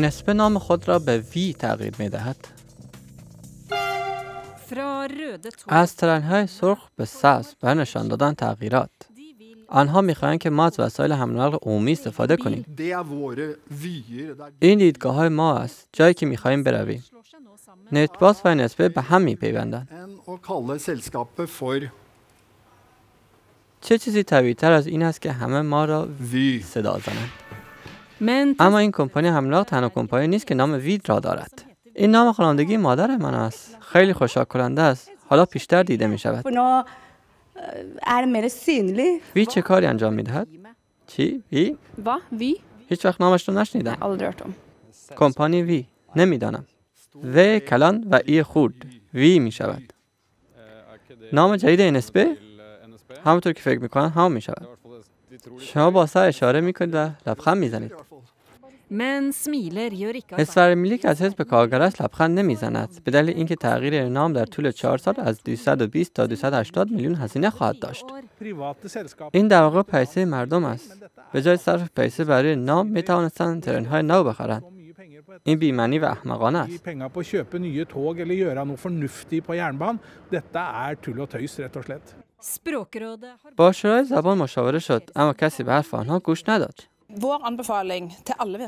NSP نام خود را به V تغییر می دهد. از ترنهای سرخ به سبز و نشان دادن تغییرات آنها می خواهند که ما از وسایل حمل عمومی استفاده کنیم این دیدگاه های ما است جایی که می خواهیم برویم نتباس و NSP به هم میپیوندند چه چیزی تر از این است که همه ما را وی صدا زنند اما این کمپانی حملاق تنها کمپانی نیست که نام وید را دارد این نام خانوادگی مادر من است خیلی خوشحال کننده است حالا بیشتر دیده می شود وی چه کاری انجام می دهد؟ چی؟ وی؟ وی؟ هیچ وقت نامش رو نشنیدم کمپانی وی نمیدانم و کلان و ای خورد وی می شود نام جدید انسبه همونطور که فکر کنند هم می شود شما با سر اشاره میکنید و لبخند میزنید اسفر ملیک از حزب کارگرش لبخند نمیزند به دلیل اینکه تغییر نام در طول چهار سال از 220 تا 280 میلیون هزینه خواهد داشت این در واقع پیسه مردم است به جای صرف پیسه برای نام می توانستند های نو بخرند این معنی و احمقانه است با شورای زبان مشاوره شد اما کسی به حرف آنها گوش نداد وار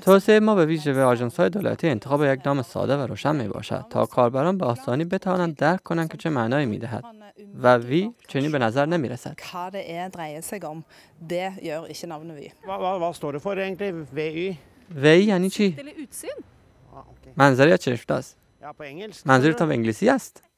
توسعه ما به ویژه به آژانس های دولتی انتخاب یک نام ساده و روشن می باشد تا کاربران به آسانی بتوانند درک کنند که چه معنایی می دهد و وی چنین به نظر نمی رسد. وی یعنی چی؟ منظری یا منظری منظورتان به انگلیسی است؟